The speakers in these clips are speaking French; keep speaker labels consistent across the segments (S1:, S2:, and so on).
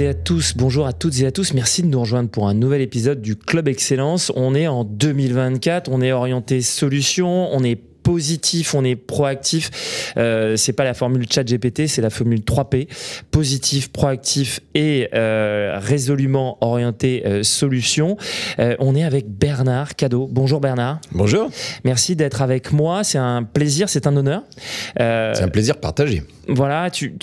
S1: et à tous, bonjour à toutes et à tous, merci de nous rejoindre pour un nouvel épisode du Club Excellence. On est en 2024, on est orienté solution, on est positif, on est proactif. Ce euh, c'est pas la formule chat GPT, c'est la formule 3P. Positif, proactif et euh, résolument orienté euh, solution. on est avec Bernard Cadeau. Bonjour Bernard. Bonjour. Merci d'être avec moi. C'est un plaisir, c'est un honneur. c'est un plaisir partagé. Voilà, tu,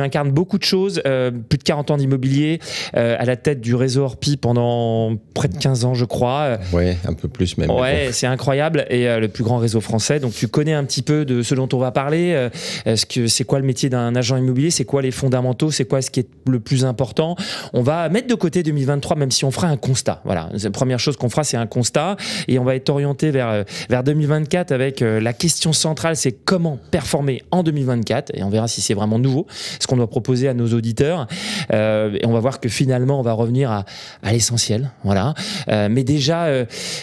S1: incarnes beaucoup de choses, plus de 40 ans d'immobilier, à la tête du réseau Orpi pendant près de 15
S2: ans, je crois. Ouais, un peu plus même. Ouais,
S1: c'est incroyable et le plus grand réseau français donc tu connais un petit peu de ce dont on va parler. Euh, est-ce que c'est quoi le métier d'un agent immobilier C'est quoi les fondamentaux C'est quoi ce qui est le plus important On va mettre de côté 2023, même si on fera un constat. Voilà, la première chose qu'on fera, c'est un constat, et on va être orienté vers euh, vers 2024 avec euh, la question centrale, c'est comment performer en 2024, et on verra si c'est vraiment nouveau ce qu'on doit proposer à nos auditeurs, et on va voir que finalement on va revenir à, à l'essentiel. Voilà, mais déjà,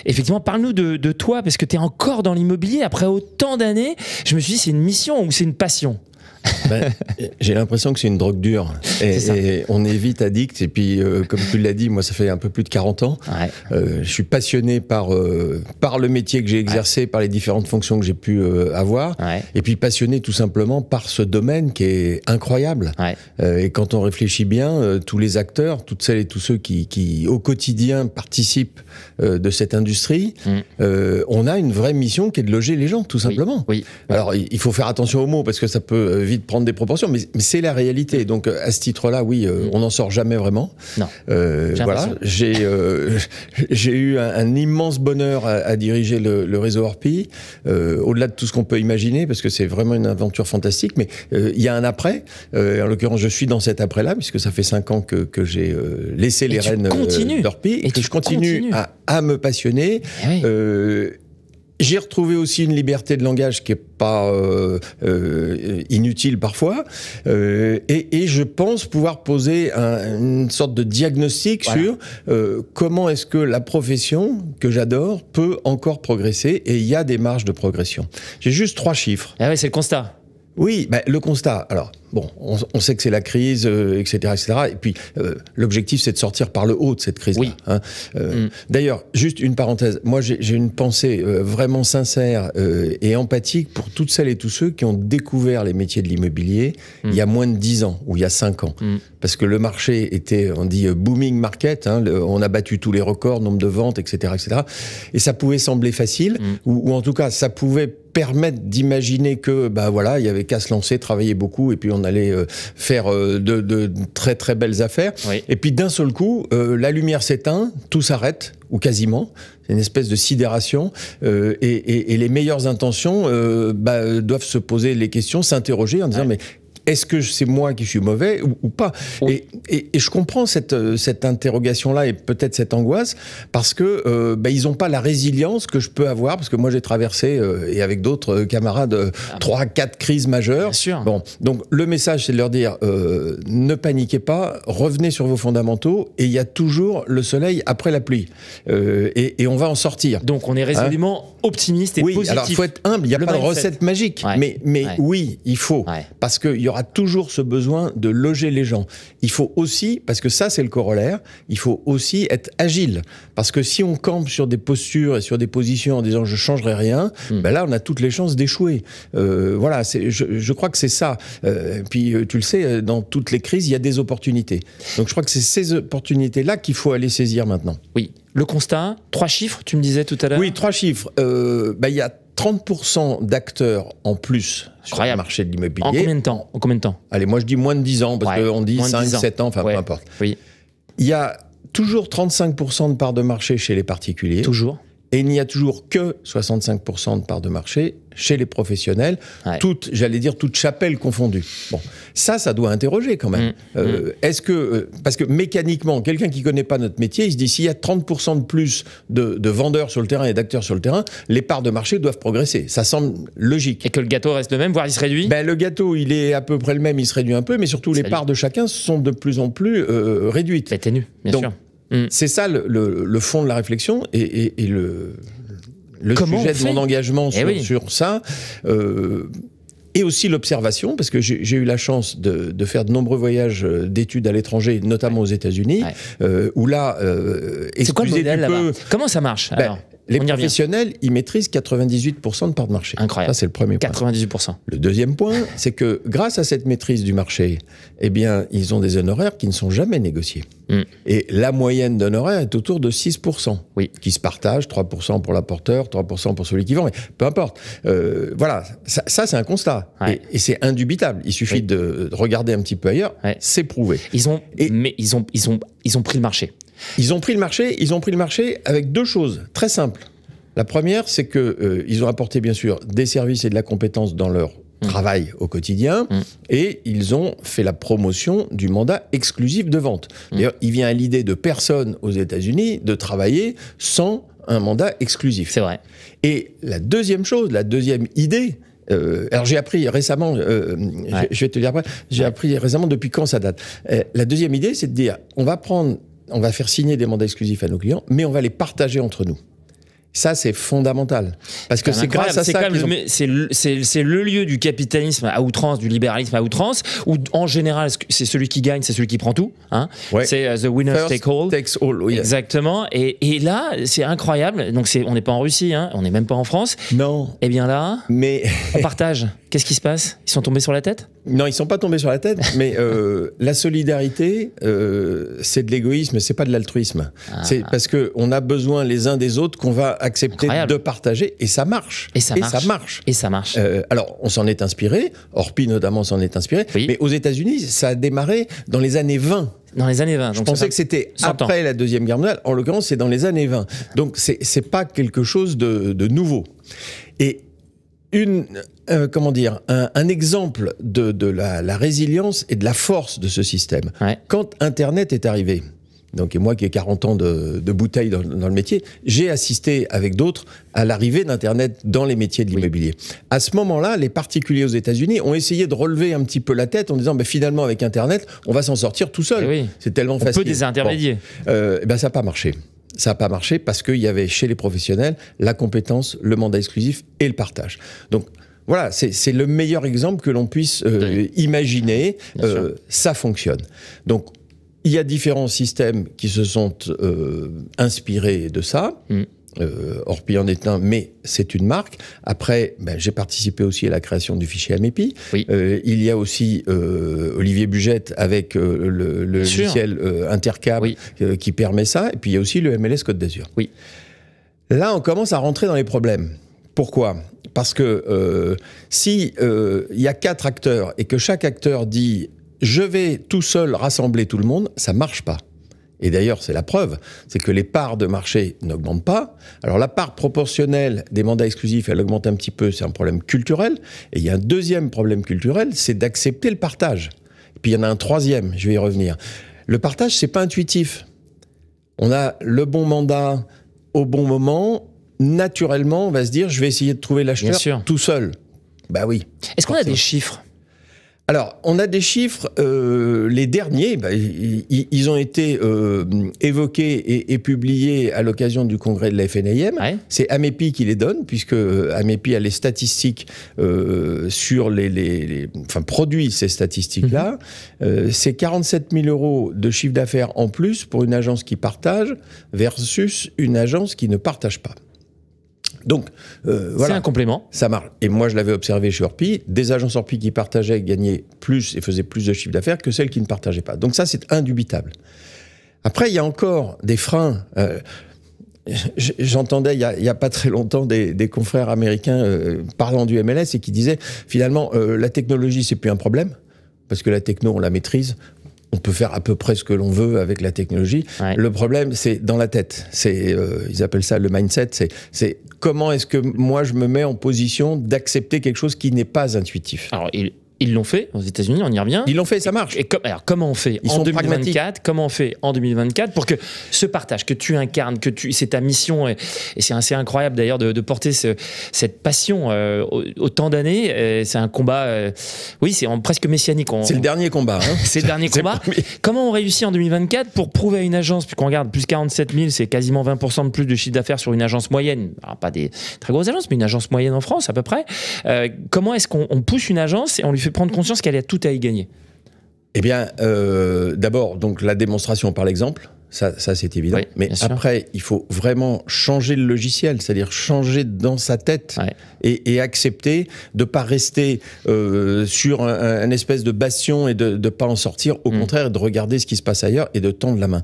S1: effectivement, parle-nous de, de, toi parce que tu es encore dans l'immobilier après autant d'années, je me suis dit, c'est une mission ou c'est une passion
S2: ben, j'ai l'impression que c'est une drogue dure. Et, on est vite addict. Et puis, euh, comme tu l'as dit, moi, ça fait un peu plus de 40 ans. Euh, je suis passionné par, euh, par le métier que j'ai exercé, par les différentes fonctions que j'ai pu avoir. Et puis, passionné tout simplement par ce domaine qui est incroyable. et quand on réfléchit bien, tous les acteurs, toutes celles et tous ceux qui, au quotidien, participent de cette industrie, mm. on a une vraie mission qui est de loger les gens, tout simplement. Alors, il faut faire attention aux mots parce que ça peut vite de prendre des proportions, mais, c'est la réalité. Donc euh, à ce titre-là, oui, euh, mm. on n'en sort jamais vraiment. Non. Euh, voilà, j'ai eu un, immense bonheur à, diriger le, réseau Orpi, au-delà de tout ce qu'on peut imaginer, parce que c'est vraiment une aventure fantastique. Mais il y a un après. en l'occurrence, je suis dans cet après-là, puisque ça fait cinq ans que, que j'ai laissé les rênes d'Orpi et, que je continue, À, à, me passionner. Eh oui. J'ai retrouvé aussi une liberté de langage qui n'est pas euh, euh, inutile parfois. Euh, et, je pense pouvoir poser une sorte de diagnostic sur comment est-ce que la profession que j'adore peut encore progresser. Et il y a des marges de progression. J'ai juste trois chiffres. Ah ouais, c'est le constat. Oui, ben, le constat. Alors, bon, on, sait que c'est la crise, etc., euh, etc. Et puis, euh, l'objectif, c'est de sortir par le haut de cette crise-là. Hein. Euh, mm. D'ailleurs, juste une parenthèse. Moi, j'ai une pensée vraiment sincère et empathique pour toutes celles et tous ceux qui ont découvert les métiers de l'immobilier mm. il y a moins de 10 ans ou il y a 5 ans. Mm. Parce que le marché était, on dit, booming market. Hein, on a battu tous les records, nombre de ventes, etc., etc. Et ça pouvait sembler facile, ou, en tout cas, ça pouvait permettre d'imaginer que, bah voilà, il y avait qu'à se lancer, travailler beaucoup, et puis on on allait euh, faire euh, de, très très belles affaires. Et puis d'un seul coup, euh, la lumière s'éteint, tout s'arrête ou quasiment. C'est une espèce de sidération. et, les meilleures intentions bah, doivent se poser les questions, s'interroger en disant mais est-ce que c'est moi qui suis mauvais ou, pas et, je comprends cette, euh, cette interrogation-là et peut-être cette angoisse parce que euh, bah, ils n'ont pas la résilience que je peux avoir parce que moi j'ai traversé euh, et avec d'autres camarades ah. trois, quatre crises majeures. Bien sûr. Bon, donc le message c'est de leur dire ne paniquez pas, revenez sur vos fondamentaux et il y a toujours le soleil après la pluie et, on va en sortir. Donc on est hein résolument
S1: optimiste et positif. Oui, alors il faut être humble, il n'y a pas de recette
S2: magique, mais, mais oui, il faut parce qu'il y aura aura toujours ce besoin de loger les gens. Il faut aussi, parce que ça c'est le corollaire, il faut aussi être agile. Parce que si on campe sur des postures et sur des positions en disant je changerai rien, hmm. ben là on a toutes les chances d'échouer. Euh, voilà, je, je, crois que c'est ça. Euh, puis euh, tu le sais, dans toutes les crises, il y a des opportunités. Donc je crois que c'est ces opportunités-là qu'il faut aller saisir maintenant. Oui. Le constat, trois chiffres, tu me disais tout à l'heure Oui, trois chiffres. Ben, il y a 30% d'acteurs en plus sur le marché de l'immobilier. En combien de temps En combien de temps Allez, moi je dis moins de 10 ans, parce qu'on dit 5, 7 ans, enfin peu importe. Il y a toujours 35% de parts de marché chez les particuliers. Toujours. Et il n'y a toujours que 65% de parts de marché chez les professionnels, toutes, j'allais dire, toutes chapelles confondues. Bon, ça, ça doit interroger quand même. Mmh, mmh. Euh, est-ce que, euh, parce que mécaniquement, quelqu'un qui ne connaît pas notre métier, il se dit, s'il y a 30% de plus de, vendeurs sur le terrain et d'acteurs sur le terrain, les parts de marché doivent progresser. Ça semble logique. Et que le gâteau reste le même, voire il se réduit ben, Le gâteau, il est à peu près le même, il se réduit un peu, mais surtout, les parts de chacun sont de plus en plus euh, réduites. ténues, bien sûr. Mm. C'est ça le, fond de la réflexion et, le, sujet de mon engagement eh sur, ça. Euh, et aussi l'observation, parce que j'ai eu la chance de, faire de nombreux voyages euh, d'études à l'étranger, notamment aux États-Unis, euh, où là, c'est quoi le là-bas
S1: Comment ça marche ben,
S2: les professionnels, ils maîtrisent 98% de part de marché. Incroyable. Ça, c'est le premier point. 98%. Le deuxième point, c'est que grâce à cette maîtrise du marché, eh bien, ils ont des honoraires qui ne sont jamais négociés. Mm. Et la moyenne d'honoraires est autour de 6%, oui. qui se partagent. 3% pour l'apporteur, 3% pour celui qui vend, mais peu importe. Euh, voilà, ça, c'est un constat. Et, c'est indubitable. Il suffit de regarder un petit peu ailleurs, c'est prouvé. Ils ont, mais ils ont, ils, ont, ils ont pris le marché. Ils ont pris le marché, ils ont pris le marché avec deux choses très simples. La première, c'est qu'ils euh, ont apporté bien sûr des services et de la compétence dans leur Mmh. travaillent au quotidien, mmh. et ils ont fait la promotion du mandat exclusif de vente. Mmh. D'ailleurs, il vient à l'idée de personne aux États-Unis de travailler sans un mandat exclusif. C'est vrai. Et la deuxième chose, la deuxième idée, euh, alors j'ai appris récemment, euh, euh, je vais te dire après, j'ai appris récemment depuis quand ça date. la deuxième idée, c'est de dire, on va prendre, on va faire signer des mandats exclusifs à nos clients, mais on va les partager entre nous. Ça, c'est fondamental. Parce que c'est grâce à ça. C'est
S1: ont... le, le, lieu du capitalisme à outrance, du libéralisme à outrance, où en général, c'est celui qui gagne, c'est celui qui prend tout. Hein. C'est uh, the winner Takes all Exactement. Et, là, c'est incroyable. Donc, c'est on n'est pas en Russie, hein. on n'est même pas en France. Non. Et eh bien là, Mais... on partage. Qu'est-ce qui se passe Ils sont tombés sur la tête
S2: Non, ils ne sont pas tombés sur la tête, mais euh, la solidarité, euh, c'est de l'égoïsme, c'est pas de l'altruisme. Ah. C'est parce que on a besoin les uns des autres qu'on va accepter de partager, et ça marche. Et ça marche. Et ça marche. Euh, alors, on s'en est inspiré, Orpi notamment s'en est inspiré, mais aux États-Unis, ça a démarré dans les années 20. Dans les années 20. Je pensais que c'était après la Deuxième Guerre mondiale. En l'occurrence, c'est dans les années 20. Donc, c'est pas quelque chose de, de nouveau. Et une, euh, comment dire, un, exemple de, la, résilience et de la force de ce système. Quand Internet est arrivé, donc, et moi qui ai 40 ans de, bouteille dans, le métier, j'ai assisté avec d'autres à l'arrivée d'Internet dans les métiers de l'immobilier. À ce moment-là, les particuliers aux États-Unis ont essayé de relever un petit peu la tête en disant bah, finalement, avec Internet, on va s'en sortir tout seul. Eh oui. C'est tellement facile. On peut désintermédier. Euh, eh ben, ça n'a pas marché. Ça n'a pas marché parce qu'il y avait chez les professionnels la compétence, le mandat exclusif et le partage. Donc, voilà, c'est le meilleur exemple que l'on puisse euh, imaginer. Euh, ça fonctionne. Donc, il y a différents systèmes qui se sont euh, inspirés de ça. Mm euh, Orpi en est un, mais c'est une marque. Après, ben, j'ai participé aussi à la création du fichier Amepi. Euh, il y a aussi euh, Olivier Bugette avec euh, le, logiciel Intercab qui permet ça. Et puis il y a aussi le MLS Côte d'Azur. Oui. Là, on commence à rentrer dans les problèmes. Pourquoi Parce que si il y a quatre acteurs et que chaque acteur dit je vais tout seul rassembler tout le monde, ça marche pas. Et d'ailleurs, c'est la preuve, c'est que les parts de marché n'augmentent pas. Alors la part proportionnelle des mandats exclusifs, elle augmente un petit peu, c'est un problème culturel. Et il y a un deuxième problème culturel, c'est d'accepter le partage. Et puis il y en a un troisième, je vais y revenir. Le partage, c'est pas intuitif. On a le bon mandat au bon moment. Naturellement, on va se dire, je vais essayer de trouver l'acheteur tout seul. Bah oui. Est-ce qu'on a des chiffres alors, on a des chiffres, euh, les derniers, bah, ils, ont été euh, évoqués et, publiés à l'occasion du congrès de la FNAM. C'est Amepi qui les donne, puisque euh, Amepi a les statistiques sur les, les, Enfin, produit ces statistiques-là. Mhm. C'est 47 000 euros de chiffre d'affaires en plus pour une agence qui partage versus une agence qui ne partage pas. Donc, euh, voilà. C'est un complément. Ça marche. Et moi, je l'avais observé chez Orpi, des agences Orpi qui partageaient gagnaient plus et faisaient plus de chiffre d'affaires que celles qui ne partageaient pas. Donc ça, c'est indubitable. Après, il y a encore des freins. Euh, j'entendais il n'y a, pas très longtemps des, confrères américains euh, parlant du MLS et qui disaient finalement la technologie c'est plus un problème parce que la techno on la maîtrise, on peut faire à peu près ce que l'on veut avec la technologie. Le problème, c'est dans la tête. C'est, euh, ils appellent ça le mindset. C'est, c'est comment est-ce que moi je me mets en position d'accepter quelque chose qui n'est pas intuitif. Ils l'ont fait aux États-Unis, on y revient. Ils l'ont
S1: fait, ça marche. Et, alors, comment on fait en 2024 Comment on fait en 2024 pour que ce partage que tu incarnes, que tu, c'est ta mission, et, c'est assez incroyable d'ailleurs de, porter ce, cette passion euh, autant d'années. Euh, c'est un combat, euh, oui, c'est presque messianique. Hein. C'est le dernier combat. c'est le dernier combat. Comment on réussit en 2024 pour prouver à une agence, puisqu'on regarde plus 47 000, c'est quasiment 20% de plus de chiffre d'affaires sur une agence moyenne, pas des très grosses agences, mais une agence moyenne en France à peu près. comment est-ce qu'on pousse une agence et on lui fait prendre mhm. conscience qu'elle a tout à y gagner
S2: Eh bien, euh, d'abord, donc la démonstration par l'exemple. Ça, c'est évident. Mais après, il faut vraiment changer le logiciel, c'est-à-dire changer dans sa tête et, accepter de ne pas rester euh, sur un, espèce de bastion et de ne pas en sortir. Au mhm. contraire, de regarder ce qui se passe ailleurs et de tendre la main.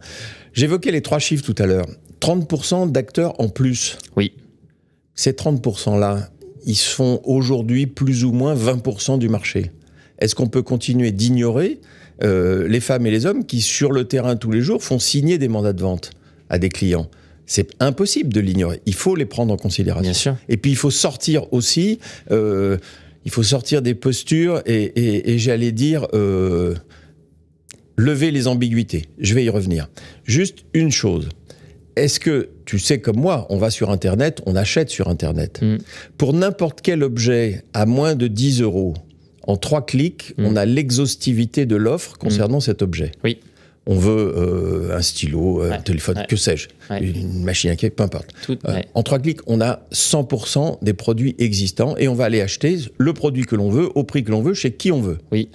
S2: J'évoquais les trois chiffres tout à l'heure. 30% d'acteurs en plus. Oui. Ces 30%-là, ils sont aujourd'hui plus ou moins 20% du marché. Est-ce qu'on peut continuer d'ignorer euh, les femmes et les hommes qui, sur le terrain tous les jours, font signer des mandats de vente à des clients c'est impossible de l'ignorer. Il faut les prendre en considération. Et puis il faut sortir aussi, euh, il faut sortir des postures et, j'allais dire euh, lever les ambiguïtés. Je vais y revenir. Juste une chose. Est-ce que tu sais comme moi, on va sur Internet, on achète sur Internet. Mm. Pour n'importe quel objet à moins de 10 euros, en trois clics, mm. on a l'exhaustivité de l'offre concernant mm. cet objet. Oui. On veut euh, un stylo, un téléphone, que sais-je, une machine à cake, peu importe. Euh, en trois clics, on a 100% des produits existants et on va aller acheter le produit que l'on veut, au prix que l'on veut, chez qui on veut. Oui.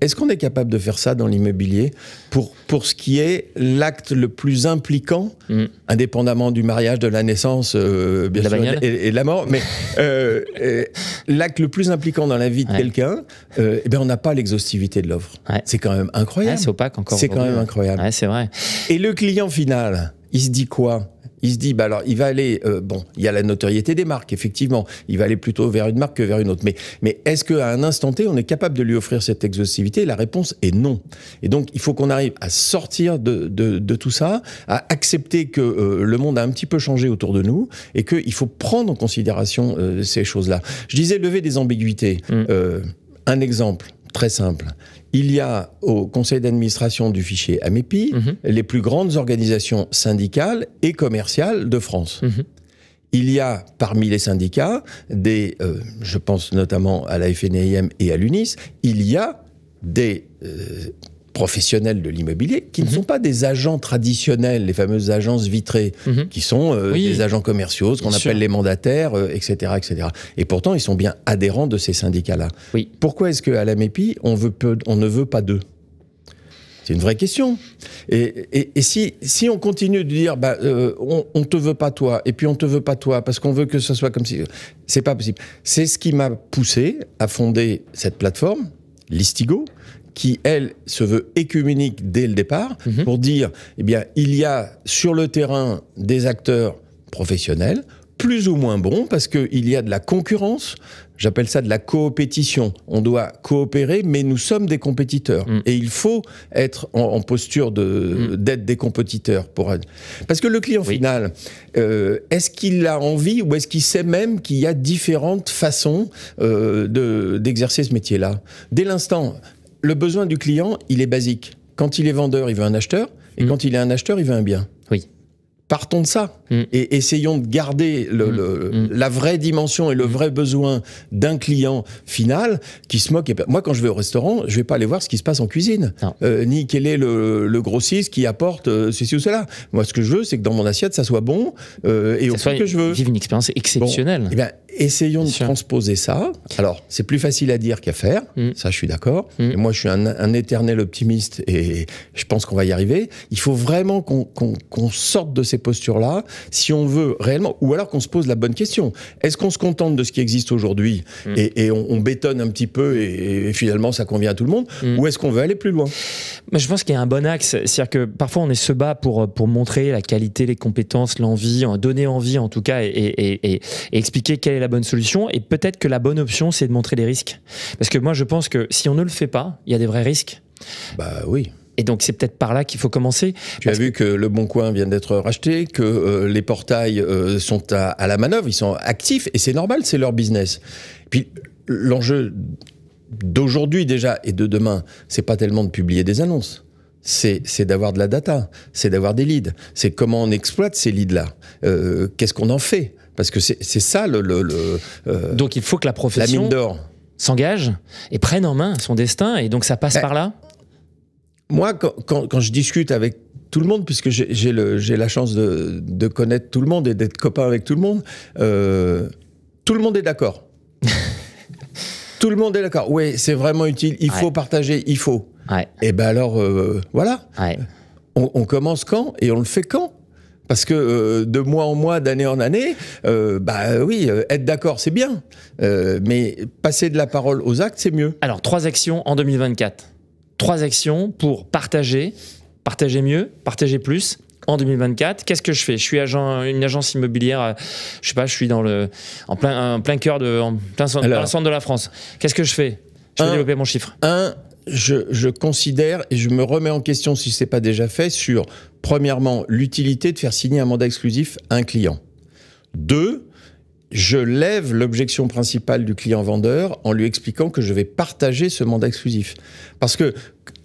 S2: Est-ce qu'on est capable de faire ça dans l'immobilier pour, pour ce qui est l'acte le plus impliquant, mm. indépendamment du mariage, de la naissance euh, et, de la mort, mais euh, euh, l'acte le plus impliquant dans la vie de quelqu'un, eh ben, on n'a pas l'exhaustivité de l'offre. C'est quand même incroyable. c'est opaque encore. C'est quand même hein. incroyable. c'est vrai. Et le client final, il se dit quoi il se dit, bah alors, il va aller, euh, bon, il y a la notoriété des marques, effectivement, il va aller plutôt vers une marque que vers une autre. Mais, mais est-ce qu'à un instant T, on est capable de lui offrir cette exhaustivité La réponse est non. Et donc, il faut qu'on arrive à sortir de, de, tout ça, à accepter que euh, le monde a un petit peu changé autour de nous et qu'il faut prendre en considération euh, ces choses-là. Je disais lever des ambiguïtés. Mm. un exemple très simple. Il y a au conseil d'administration du fichier AMEPI mhm. les plus grandes organisations syndicales et commerciales de France. Mhm. Il y a parmi les syndicats des, euh, je pense notamment à la FNIM et à l'UNIS, il y a des euh, professionnels de l'immobilier qui ne mhm. sont pas des agents traditionnels, les fameuses agences vitrées, mhm. qui sont euh, des agents commerciaux, ce qu'on appelle les mandataires, etc., euh, etc. Et pourtant, ils sont bien adhérents de ces syndicats-là. Oui. Pourquoi est-ce qu'à la MEPI, on, ne veut pas d'eux c'est une vraie question. Et, si, si, on continue de dire bah, euh, on, ne te veut pas toi, et puis on te veut pas toi, parce qu'on veut que ce soit comme si. C'est pas possible. C'est ce qui m'a poussé à fonder cette plateforme, l'Istigo, qui, elle, se veut écuménique dès le départ, mhm. pour dire, eh bien, il y a sur le terrain des acteurs professionnels, plus ou moins bons, parce qu'il y a de la concurrence, j'appelle ça de la coopétition. On doit coopérer, mais nous sommes des compétiteurs. Mm. Et il faut être en, posture mm. d'être de, des compétiteurs. pour Parce que le client final, euh, est-ce qu'il a envie ou est-ce qu'il sait même qu'il y a différentes façons euh, de d'exercer ce métier-là Dès l'instant le besoin du client, il est basique. Quand il est vendeur, il veut un acheteur. Et mm. quand il est un acheteur, il veut un bien. Oui. Partons de ça mm. et essayons de garder mm. la vraie dimension et le vrai besoin d'un client final qui se moque. Ben, moi, quand je vais au restaurant, je vais pas aller voir ce qui se passe en cuisine, euh, ni quel est le, grossiste qui apporte euh, ceci ou cela. Moi, ce que je veux, c'est que dans mon assiette, ça soit bon euh, et au fait que je veux. Vive une expérience exceptionnelle. Eh ben, Essayons de transposer ça. Alors, c'est plus facile à dire qu'à faire, mm. ça je suis d'accord. Mm. Moi, je suis un, éternel optimiste et je pense qu'on va y arriver. Il faut vraiment qu'on sorte de ces postures-là si on veut réellement, ou alors qu'on se pose la bonne question. Est-ce qu'on se contente de ce qui existe aujourd'hui mm. et, on, bétonne un petit peu et, finalement ça convient à tout le monde, ou est-ce qu'on veut aller plus loin Je pense qu'il y a
S1: un bon axe. C'est-à-dire que parfois on est se bat pour, pour montrer la qualité, les compétences, l'envie, donner envie en tout cas et, et expliquer quelle est la bonne solution et peut-être que la bonne option, c'est de montrer les risques. Parce que moi, je pense que si on ne le fait pas, il y a des vrais risques. Bah oui. Et donc
S2: c'est peut-être par là qu'il faut commencer. Tu as vu que... Le Bon Coin vient d'être racheté, que euh, les portails euh, sont à, la manœuvre, ils sont actifs et c'est normal, c'est leur business. Puis l'enjeu d'aujourd'hui déjà et de demain, c'est pas tellement de publier des annonces c'est d'avoir de la data, c'est d'avoir des leads, c'est comment on exploite ces leads-là, euh, qu'est-ce qu'on en fait, parce que c'est ça le. Euh, donc il faut que la profession
S1: s'engage et prenne en main son destin. Et donc ça passe ben, par là
S2: Moi, quand, quand, je discute avec tout le monde, puisque j'ai la chance de, de, connaître tout le monde et d'être copain avec tout le monde, euh, tout le monde est d'accord. tout le monde est d'accord. Oui, c'est vraiment utile. Il faut partager. Il faut. Et eh ben alors, euh, voilà. on, commence quand et on le fait quand parce que euh, de mois en mois, d'année en année, ben bah oui, euh, être d'accord, c'est bien. mais passer de la parole aux actes, c'est mieux. Alors, trois actions en 2024. Trois actions pour partager,
S1: partager mieux, partager plus. En 2024, qu'est-ce que je fais Je suis agent, une agence immobilière. Je sais pas, je suis dans le, en plein, plein cœur de, en plein, centre de la France.
S2: Qu'est-ce que je fais Je vais développer mon chiffre. Un, je, considère et je me remets en question si ce n'est pas déjà fait sur, premièrement, l'utilité de faire signer un mandat exclusif à un client. Deux, je lève l'objection principale du client vendeur en lui expliquant que je vais partager ce mandat exclusif. Parce que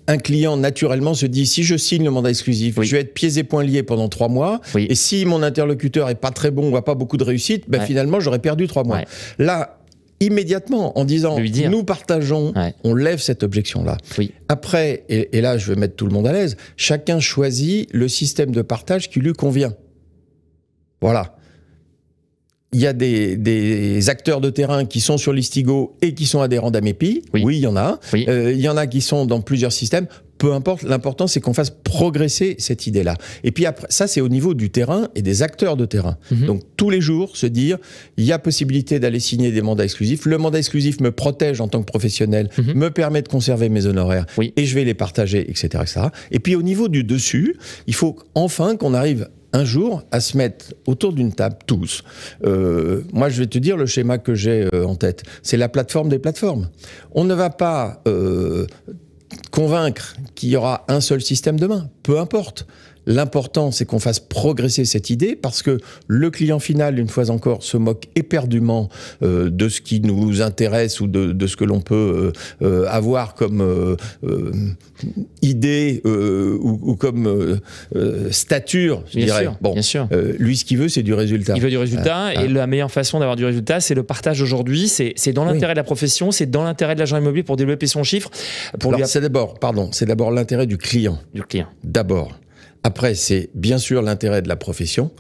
S2: un client naturellement se dit si je signe le mandat exclusif, je vais être pieds et poings liés pendant trois mois. Et si mon interlocuteur est pas très bon ou n'a pas beaucoup de réussite, ben finalement j'aurais perdu trois mois. Là, immédiatement en disant nous partageons, on lève cette objection-là. Après, et, là je vais mettre tout le monde à l'aise, chacun choisit le système de partage qui lui convient. Voilà. Il y a des, acteurs de terrain qui sont sur l'Istigo et qui sont adhérents à Oui. oui, il y en a. Euh, il y en a qui sont dans plusieurs systèmes peu importe, l'important c'est qu'on fasse progresser cette idée-là. Et puis après, ça c'est au niveau du terrain et des acteurs de terrain. Mhm. Donc tous les jours, se dire, il y a possibilité d'aller signer des mandats exclusifs. Le mandat exclusif me protège en tant que professionnel, mhm. me permet de conserver mes honoraires et je vais les partager, etc., etc. Et puis au niveau du dessus, il faut enfin qu'on arrive un jour à se mettre autour d'une table tous. Euh, moi, je vais te dire le schéma que j'ai euh, en tête. C'est la plateforme des plateformes. On ne va pas euh, convaincre qu'il y aura un seul système demain, peu importe. L'important, c'est qu'on fasse progresser cette idée parce que le client final, une fois encore, se moque éperdument euh, de ce qui nous intéresse ou de, ce que l'on peut euh, euh, avoir comme idée ou, comme stature, je bien Sûr, bien sûr. lui, ce qu'il veut, c'est du résultat. Il veut du résultat ah, et
S1: ah. la meilleure façon d'avoir du résultat, c'est le partage aujourd'hui. C'est dans l'intérêt de la profession, c'est dans l'intérêt de l'agent immobilier pour développer son chiffre. c'est
S2: d'abord, pardon, c'est d'abord l'intérêt du client. Du client. D'abord. Après, c'est bien sûr l'intérêt de la profession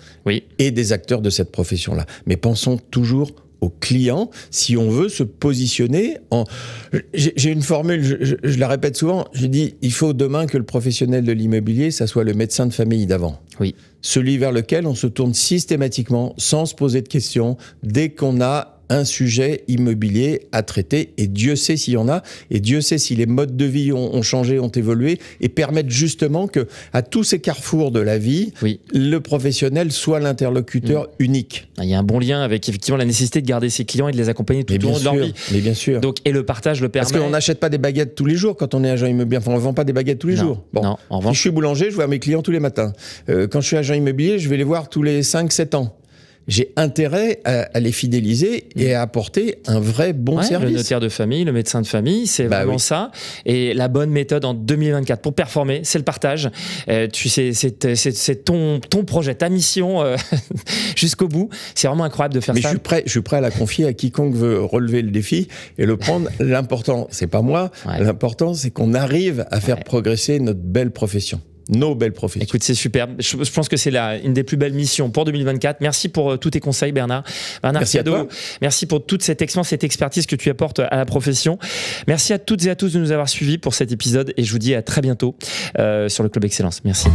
S2: et des acteurs de cette profession-là. Mais pensons toujours aux clients si on veut se positionner en... J'ai une formule, je, la répète souvent, je dis, il faut demain que le professionnel de l'immobilier, ça soit le médecin de famille d'avant. Celui vers lequel on se tourne systématiquement, sans se poser de questions, dès qu'on a un sujet immobilier à traiter. Et Dieu sait s'il y en a, et Dieu sait si les modes de vie ont, changé, ont évolué, et permettent justement que, à tous ces carrefours de la vie, le professionnel soit l'interlocuteur mm. unique. Ah, il y a un bon
S1: lien avec effectivement la nécessité de garder ses clients et de les accompagner tout au long de leur vie. Mais bien sûr. Donc,
S2: et le partage le permet. Parce qu'on n'achète pas des baguettes tous les jours quand on est agent immobilier. Enfin, on ne vend pas des baguettes tous les jours. Bon, si je suis boulanger, je vois mes clients tous les matins. Euh, quand je suis agent immobilier, je vais les voir tous les 5-7 ans j'ai intérêt à, les fidéliser et mm. à apporter un vrai bon service. Le notaire de
S1: famille, le médecin de famille, c'est bah vraiment ça. Et la bonne méthode en 2024 pour performer, c'est le partage. Euh, tu sais, c'est euh, ton, projet, ta mission euh, jusqu'au
S2: bout. C'est vraiment incroyable de faire ça. Mais je suis prêt, à la confier à quiconque veut relever le défi et le prendre. L'important, c'est pas moi. L'important, c'est qu'on arrive à faire progresser notre belle profession nos belles Écoute, c'est superbe. Je, pense que c'est une des plus belles missions pour 2024. Merci
S1: pour euh, tous tes conseils, Bernard. Bernard merci à toi. merci pour toute cette expérience, cette expertise que tu apportes à la profession. Merci à toutes et à tous de nous avoir suivis pour cet épisode et je vous dis à très bientôt euh, sur le Club Excellence. Merci.